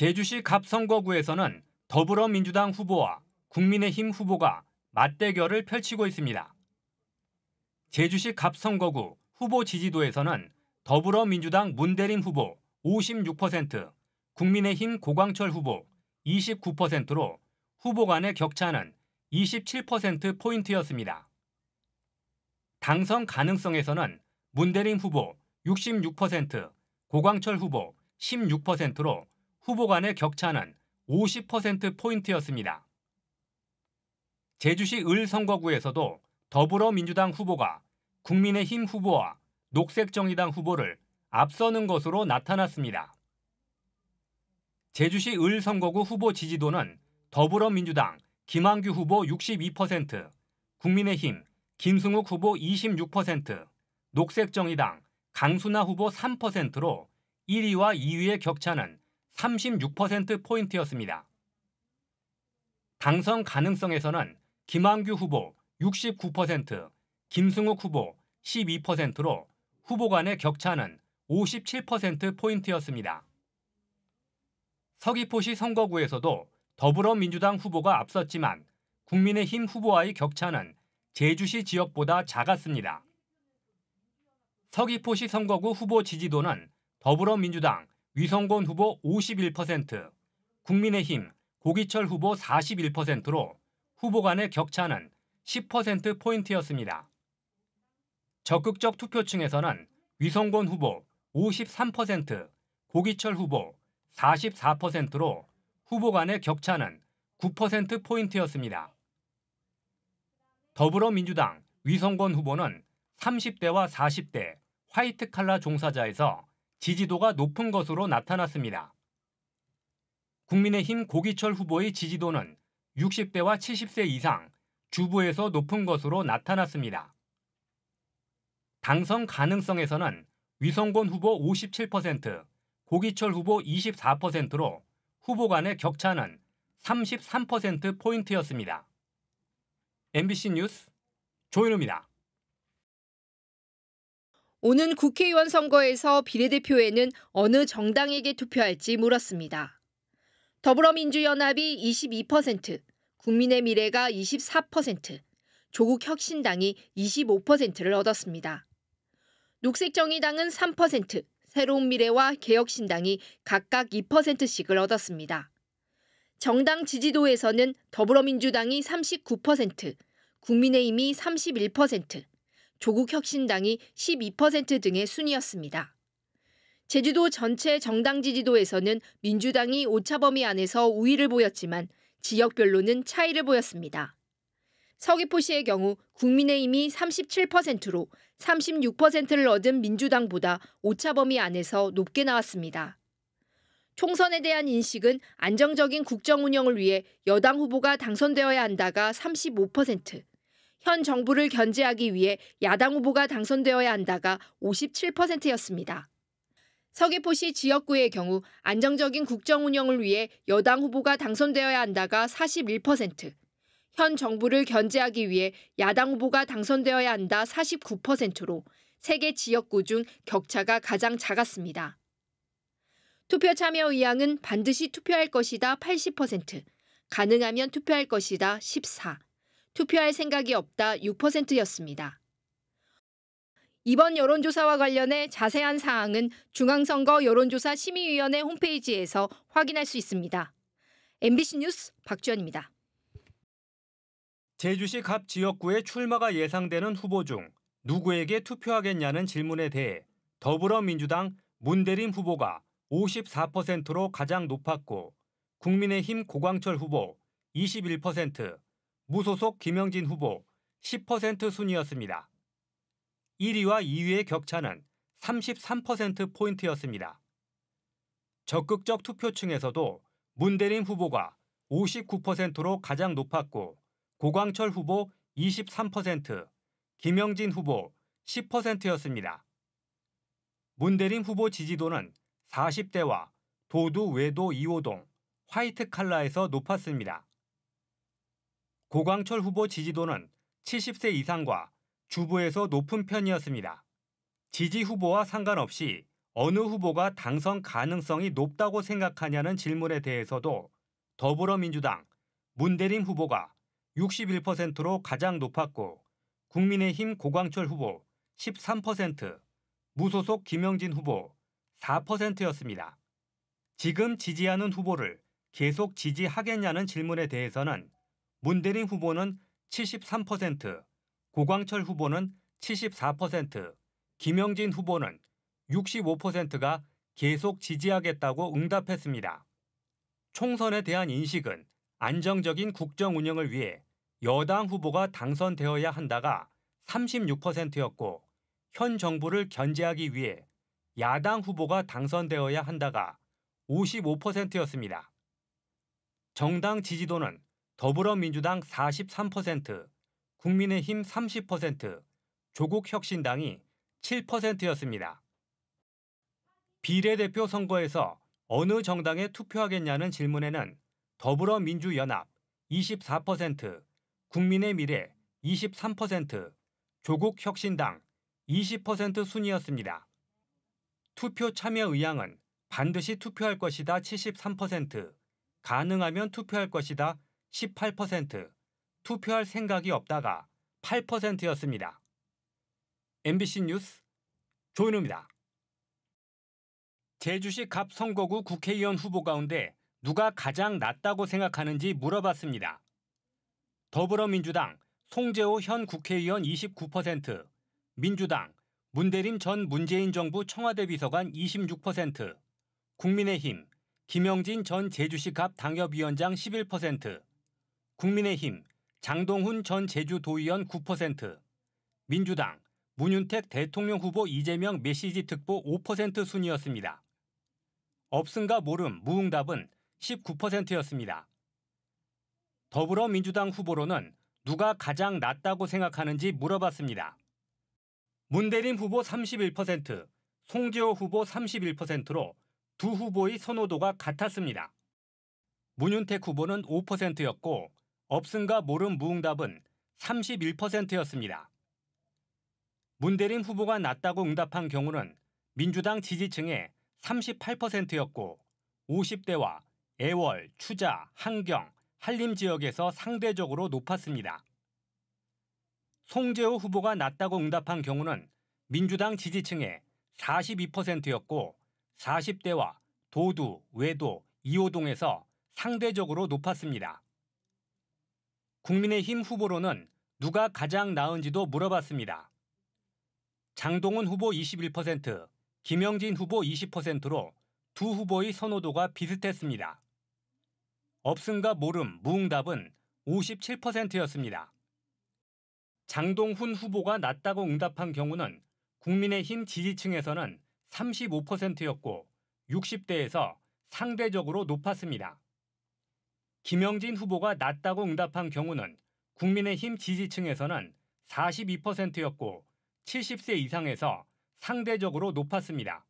제주시 갑선거구에서는 더불어민주당 후보와 국민의힘 후보가 맞대결을 펼치고 있습니다. 제주시 갑선거구 후보 지지도에서는 더불어민주당 문대림 후보 56%, 국민의힘 고광철 후보 29%로 후보 간의 격차는 27%포인트였습니다. 당선 가능성에서는 문대림 후보 66%, 고광철 후보 16%로 후보 간의 격차는 50%포인트였습니다. 제주시 을 선거구에서도 더불어민주당 후보가 국민의힘 후보와 녹색정의당 후보를 앞서는 것으로 나타났습니다. 제주시 을 선거구 후보 지지도는 더불어민주당 김한규 후보 62%, 국민의힘 김승욱 후보 26%, 녹색정의당 강순나 후보 3%로 1위와 2위의 격차는 36%포인트였습니다. 당선 가능성에서는 김한규 후보 69%, 김승욱 후보 12%로 후보 간의 격차는 57%포인트였습니다. 서귀포시 선거구에서도 더불어민주당 후보가 앞섰지만 국민의힘 후보와의 격차는 제주시 지역보다 작았습니다. 서귀포시 선거구 후보 지지도는 더불어민주당 위성권 후보 51%, 국민의힘 고기철 후보 41%로 후보 간의 격차는 10%포인트였습니다. 적극적 투표층에서는 위성권 후보 53%, 고기철 후보 44%로 후보 간의 격차는 9%포인트였습니다. 더불어민주당 위성권 후보는 30대와 40대 화이트 칼라 종사자에서 지지도가 높은 것으로 나타났습니다. 국민의힘 고기철 후보의 지지도는 60대와 70세 이상 주부에서 높은 것으로 나타났습니다. 당선 가능성에서는 위성곤 후보 57%, 고기철 후보 24%로 후보 간의 격차는 33%포인트였습니다. MBC 뉴스 조윤우입니다 오는 국회의원 선거에서 비례대표에는 어느 정당에게 투표할지 물었습니다. 더불어민주연합이 22%, 국민의 미래가 24%, 조국 혁신당이 25%를 얻었습니다. 녹색정의당은 3%, 새로운 미래와 개혁신당이 각각 2%씩을 얻었습니다. 정당 지지도에서는 더불어민주당이 39%, 국민의힘이 31%, 조국 혁신당이 12% 등의 순이었습니다. 제주도 전체 정당 지지도에서는 민주당이 오차범위 안에서 우위를 보였지만 지역별로는 차이를 보였습니다. 서귀포시의 경우 국민의힘이 37%로 36%를 얻은 민주당보다 오차범위 안에서 높게 나왔습니다. 총선에 대한 인식은 안정적인 국정 운영을 위해 여당 후보가 당선되어야 한다가 35%, 현 정부를 견제하기 위해 야당 후보가 당선되어야 한다가 57%였습니다. 서귀포시 지역구의 경우 안정적인 국정 운영을 위해 여당 후보가 당선되어야 한다가 41%, 현 정부를 견제하기 위해 야당 후보가 당선되어야 한다 49%로 세계 지역구 중 격차가 가장 작았습니다. 투표 참여 의향은 반드시 투표할 것이다 80%, 가능하면 투표할 것이다 14, 투표할 생각이 없다 6%였습니다. 이번 여론조사와 관련해 자세한 사항은 중앙선거 여론조사 심의위원회 홈페이지에서 확인할 수 있습니다. MBC 뉴스 박주연입니다. 제주시 갑 지역구에 출마가 예상되는 후보 중 누구에게 투표하겠냐는 질문에 대해 더불어민주당 문대림 후보가 54%로 가장 높았고 국민의힘 고광철 후보 21%, 무소속 김영진 후보 10% 순이었습니다. 1위와 2위의 격차는 33%포인트였습니다. 적극적 투표층에서도 문대림 후보가 59%로 가장 높았고 고광철 후보 23%, 김영진 후보 10%였습니다. 문대림 후보 지지도는 40대와 도두 외도 2호동 화이트 칼라에서 높았습니다. 고광철 후보 지지도는 70세 이상과 주부에서 높은 편이었습니다. 지지 후보와 상관없이 어느 후보가 당선 가능성이 높다고 생각하냐는 질문에 대해서도 더불어민주당 문대림 후보가 61%로 가장 높았고 국민의힘 고광철 후보 13%, 무소속 김영진 후보 4%였습니다. 지금 지지하는 후보를 계속 지지하겠냐는 질문에 대해서는 문대림 후보는 73%, 고광철 후보는 74%, 김영진 후보는 65%가 계속 지지하겠다고 응답했습니다. 총선에 대한 인식은 안정적인 국정 운영을 위해 여당 후보가 당선되어야 한다가 36%였고 현 정부를 견제하기 위해 야당 후보가 당선되어야 한다가 55%였습니다. 정당 지지도는 더불어민주당 43%, 국민의힘 30%, 조국혁신당이 7%였습니다. 비례대표 선거에서 어느 정당에 투표하겠냐는 질문에는 더불어민주연합 24%, 국민의 미래 23%, 조국혁신당 20% 순이었습니다. 투표 참여 의향은 반드시 투표할 것이다 73%, 가능하면 투표할 것이다 18%, 투표할 생각이 없다가 8%였습니다. MBC 뉴스 조윤우입니다. 제주시 갑 선거구 국회의원 후보 가운데 누가 가장 낫다고 생각하는지 물어봤습니다. 더불어민주당 송재호 현 국회의원 29%, 민주당 문대림 전 문재인 정부 청와대 비서관 26%, 국민의힘 김영진 전 제주시 갑 당협위원장 11%, 국민의힘 장동훈 전 제주도의원 9%, 민주당 문윤택 대통령 후보 이재명 메시지 특보 5% 순이었습니다. 없음과 모름, 무응답은 19%였습니다. 더불어민주당 후보로는 누가 가장 낫다고 생각하는지 물어봤습니다. 문대림 후보 31%, 송지호 후보 31%로 두 후보의 선호도가 같았습니다. 문윤택 후보는 5%였고 없음과 모름 무응답은 31%였습니다. 문대림 후보가 낮다고 응답한 경우는 민주당 지지층의 38%였고 50대와 애월, 추자, 한경, 한림 지역에서 상대적으로 높았습니다. 송재호 후보가 낮다고 응답한 경우는 민주당 지지층의 42%였고 40대와 도두, 외도, 이호동에서 상대적으로 높았습니다. 국민의힘 후보로는 누가 가장 나은지도 물어봤습니다. 장동훈 후보 21%, 김영진 후보 20%로 두 후보의 선호도가 비슷했습니다. 없음과 모름, 무응답은 57%였습니다. 장동훈 후보가 낮다고 응답한 경우는 국민의힘 지지층에서는 35%였고 60대에서 상대적으로 높았습니다. 김영진 후보가 낮다고 응답한 경우는 국민의힘 지지층에서는 42%였고 70세 이상에서 상대적으로 높았습니다.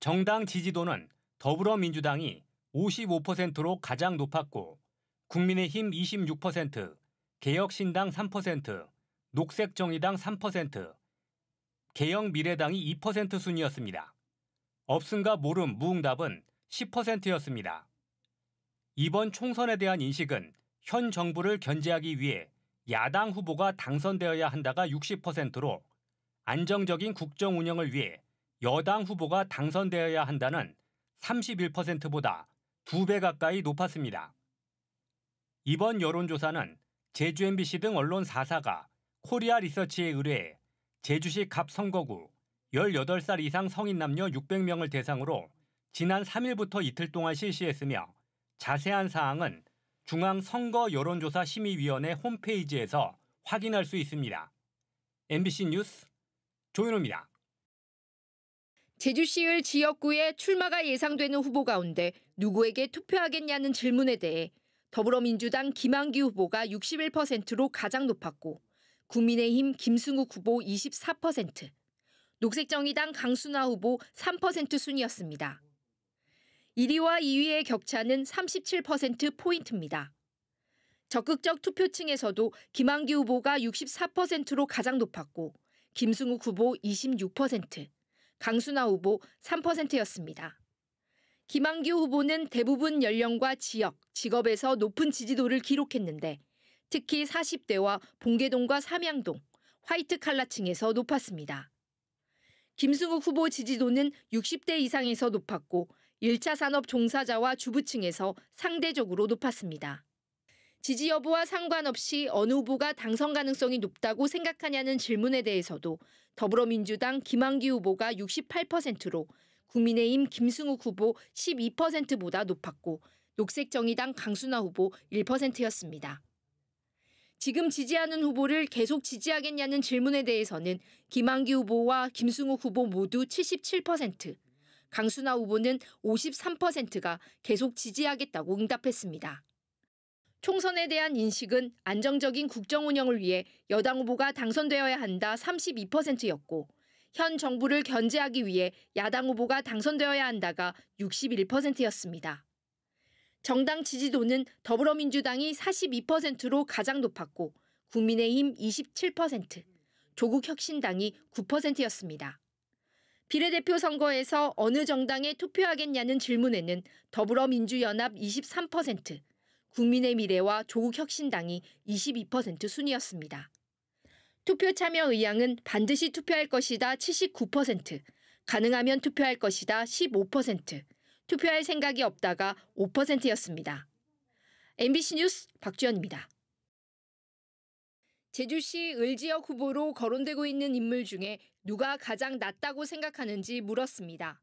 정당 지지도는 더불어민주당이 55%로 가장 높았고 국민의힘 26%, 개혁신당 3%, 녹색정의당 3%, 개혁미래당이 2% 순이었습니다. 없음과 모름 무응답은 10%였습니다. 이번 총선에 대한 인식은 현 정부를 견제하기 위해 야당 후보가 당선되어야 한다가 60%로 안정적인 국정 운영을 위해 여당 후보가 당선되어야 한다는 31%보다 2배 가까이 높았습니다. 이번 여론조사는 제주 MBC 등 언론 4사가 코리아 리서치에 의뢰해 제주시 갑 선거구 18살 이상 성인 남녀 600명을 대상으로 지난 3일부터 이틀 동안 실시했으며 자세한 사항은 중앙선거여론조사심의위원회 홈페이지에서 확인할 수 있습니다. MBC 뉴스 조윤호입니다. 제주시을 지역구에 출마가 예상되는 후보 가운데 누구에게 투표하겠냐는 질문에 대해 더불어민주당 김한기 후보가 61%로 가장 높았고 국민의힘 김승욱 후보 24%, 녹색정의당 강순화 후보 3% 순이었습니다. 1위와 2위의 격차는 37%포인트입니다. 적극적 투표층에서도 김한기 후보가 64%로 가장 높았고 김승욱 후보 26%, 강순아 후보 3%였습니다. 김한기 후보는 대부분 연령과 지역, 직업에서 높은 지지도를 기록했는데 특히 40대와 봉계동과 삼양동, 화이트 칼라층에서 높았습니다. 김승욱 후보 지지도는 60대 이상에서 높았고 1차 산업 종사자와 주부층에서 상대적으로 높았습니다. 지지 여부와 상관없이 어느 후보가 당선 가능성이 높다고 생각하냐는 질문에 대해서도 더불어민주당 김한기 후보가 68%로 국민의힘 김승욱 후보 12%보다 높았고 녹색정의당 강순화 후보 1%였습니다. 지금 지지하는 후보를 계속 지지하겠냐는 질문에 대해서는 김한기 후보와 김승욱 후보 모두 77%, 강순화 후보는 53%가 계속 지지하겠다고 응답했습니다. 총선에 대한 인식은 안정적인 국정 운영을 위해 여당 후보가 당선되어야 한다 32%였고 현 정부를 견제하기 위해 야당 후보가 당선되어야 한다가 61%였습니다. 정당 지지도는 더불어민주당이 42%로 가장 높았고 국민의힘 27%, 조국혁신당이 9%였습니다. 비례대표 선거에서 어느 정당에 투표하겠냐는 질문에는 더불어민주연합 23%, 국민의 미래와 조국혁신당이 22% 순이었습니다. 투표 참여 의향은 반드시 투표할 것이다 79%, 가능하면 투표할 것이다 15%, 투표할 생각이 없다가 5%였습니다. MBC 뉴스 박주연입니다. 제주시 을지역 후보로 거론되고 있는 인물 중에 누가 가장 낫다고 생각하는지 물었습니다.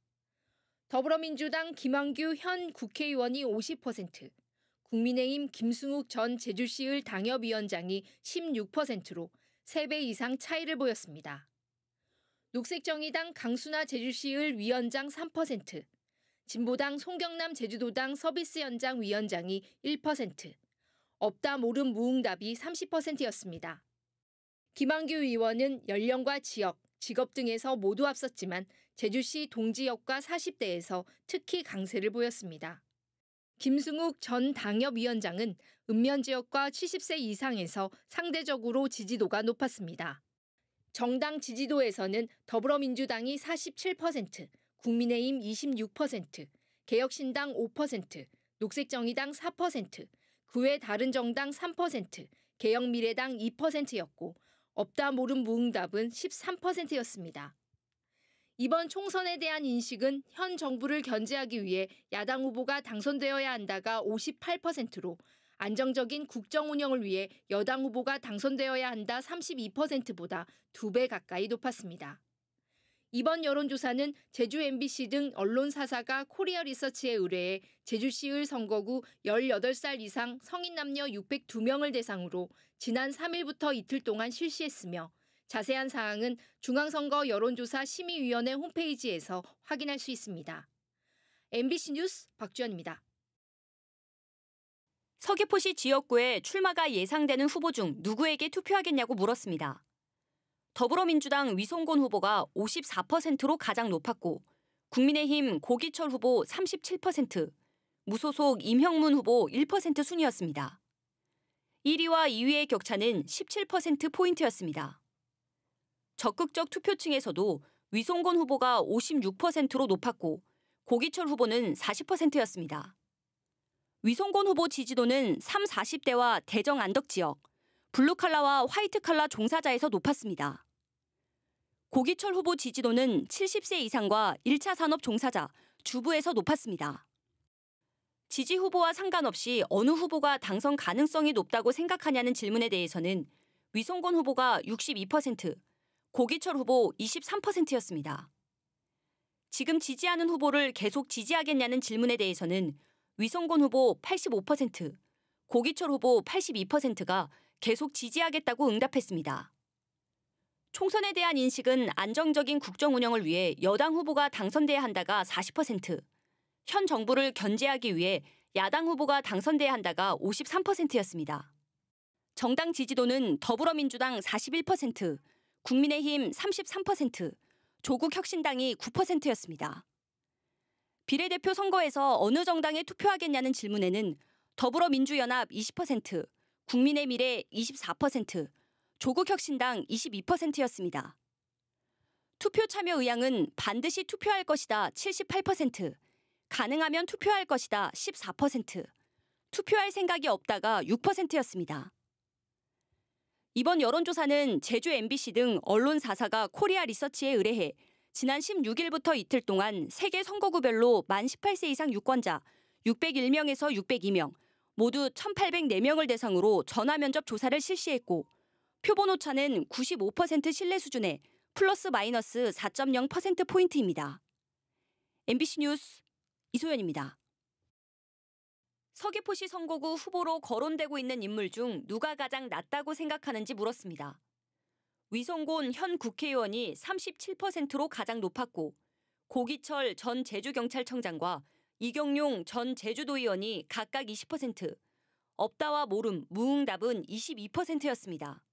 더불어민주당 김한규 현 국회의원이 50%, 국민의힘 김승욱 전 제주시을 당협위원장이 16%로 3배 이상 차이를 보였습니다. 녹색정의당 강수나 제주시을 위원장 3%, 진보당 송경남 제주도당 서비스연장 위원장이 1%, 없다 모름 무응답이 30%였습니다. 김한규 의원은 연령과 지역, 직업 등에서 모두 앞섰지만 제주시 동지역과 40대에서 특히 강세를 보였습니다. 김승욱 전 당협위원장은 읍면 지역과 70세 이상에서 상대적으로 지지도가 높았습니다. 정당 지지도에서는 더불어민주당이 47%, 국민의힘 26%, 개혁신당 5%, 녹색정의당 4%, 그회 다른 정당 3%, 개혁미래당 2%였고 없다 모른 무응답은 13%였습니다. 이번 총선에 대한 인식은 현 정부를 견제하기 위해 야당 후보가 당선되어야 한다가 58%로 안정적인 국정 운영을 위해 여당 후보가 당선되어야 한다 32%보다 두 배 가까이 높았습니다. 이번 여론조사는 제주 MBC 등 언론사사가 코리아 리서치에 의뢰해 제주시의 선거구 18살 이상 성인 남녀 602명을 대상으로 지난 3일부터 이틀 동안 실시했으며 자세한 사항은 중앙선거 여론조사 심의위원회 홈페이지에서 확인할 수 있습니다. MBC 뉴스 박주연입니다. 서귀포시 지역구에 출마가 예상되는 후보 중 누구에게 투표하겠냐고 물었습니다. 더불어민주당 위성곤 후보가 54%로 가장 높았고 국민의힘 고기철 후보 37%, 무소속 임형문 후보 1% 순이었습니다. 1위와 2위의 격차는 17%포인트였습니다. 적극적 투표층에서도 위성곤 후보가 56%로 높았고 고기철 후보는 40%였습니다. 위성곤 후보 지지도는 3, 40대와 대정 안덕 지역, 블루칼라와 화이트칼라 종사자에서 높았습니다. 고기철 후보 지지도는 70세 이상과 1차 산업 종사자, 주부에서 높았습니다. 지지 후보와 상관없이 어느 후보가 당선 가능성이 높다고 생각하냐는 질문에 대해서는 위성곤 후보가 62%, 고기철 후보 23%였습니다. 지금 지지하는 후보를 계속 지지하겠냐는 질문에 대해서는 위성곤 후보 85%, 고기철 후보 82%가 계속 지지하겠다고 응답했습니다. 총선에 대한 인식은 안정적인 국정 운영을 위해 여당 후보가 당선돼야 한다가 40%, 현 정부를 견제하기 위해 야당 후보가 당선돼야 한다가 53%였습니다. 정당 지지도는 더불어민주당 41%, 국민의힘 33%, 조국혁신당이 9%였습니다. 비례대표 선거에서 어느 정당에 투표하겠냐는 질문에는 더불어민주연합 20%, 국민의 미래 24%, 조국 혁신당 22%였습니다. 투표 참여 의향은 반드시 투표할 것이다 78%, 가능하면 투표할 것이다 14%, 투표할 생각이 없다가 6%였습니다. 이번 여론조사는 제주 MBC 등 언론 4사가 코리아 리서치에 의뢰해 지난 16일부터 이틀 동안 세계 선거구별로 만 18세 이상 유권자 601명에서 602명, 모두 1,804명을 대상으로 전화 면접 조사를 실시했고 표본 오차는 95% 신뢰 수준의 플러스 마이너스 4.0%포인트입니다. MBC 뉴스 이소연입니다. 서귀포시 선거구 후보로 거론되고 있는 인물 중 누가 가장 낫다고 생각하는지 물었습니다. 위성곤 현 국회의원이 37%로 가장 높았고 고기철 전 제주경찰청장과 이경용 전 제주도의원이 각각 20%, 없다와 모름, 무응답은 22%였습니다.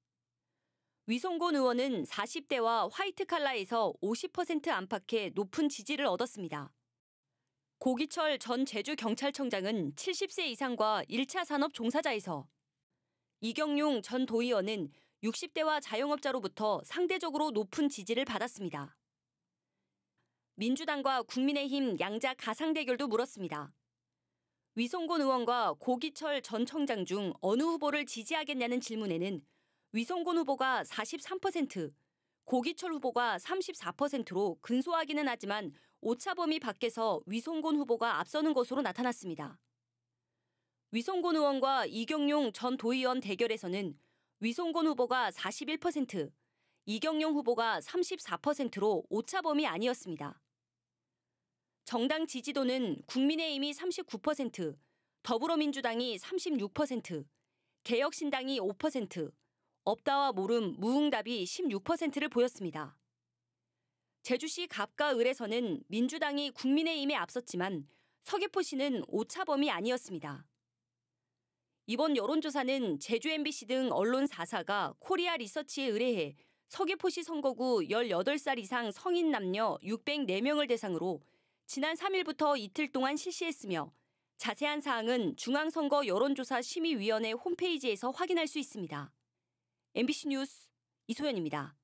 위성곤 의원은 40대와 화이트 칼라에서 50% 안팎의 높은 지지를 얻었습니다. 고기철 전 제주경찰청장은 70세 이상과 1차 산업 종사자에서 이경용 전 도의원은 60대와 자영업자로부터 상대적으로 높은 지지를 받았습니다. 민주당과 국민의힘 양자 가상 대결도 물었습니다. 위성곤 의원과 고기철 전 청장 중 어느 후보를 지지하겠냐는 질문에는 위성곤 후보가 43%, 고기철 후보가 34%로 근소하기는 하지만 오차범위 밖에서 위성곤 후보가 앞서는 것으로 나타났습니다. 위성곤 의원과 이경용 전 도의원 대결에서는 위성곤 후보가 41%, 이경용 후보가 34%로 오차범위 아니었습니다. 정당 지지도는 국민의힘이 39%, 더불어민주당이 36%, 개혁신당이 5%, 없다와 모름, 무응답이 16%를 보였습니다. 제주시 갑과 을에서는 민주당이 국민의힘에 앞섰지만 서귀포시는 오차범위 아니었습니다. 이번 여론조사는 제주 MBC 등 언론 4사가 코리아 리서치에 의뢰해 서귀포시 선거구 18살 이상 성인 남녀 604명을 대상으로 지난 3일부터 이틀 동안 실시했으며 자세한 사항은 중앙선거 여론조사 심의위원회 홈페이지에서 확인할 수 있습니다. MBC 뉴스 이소연입니다.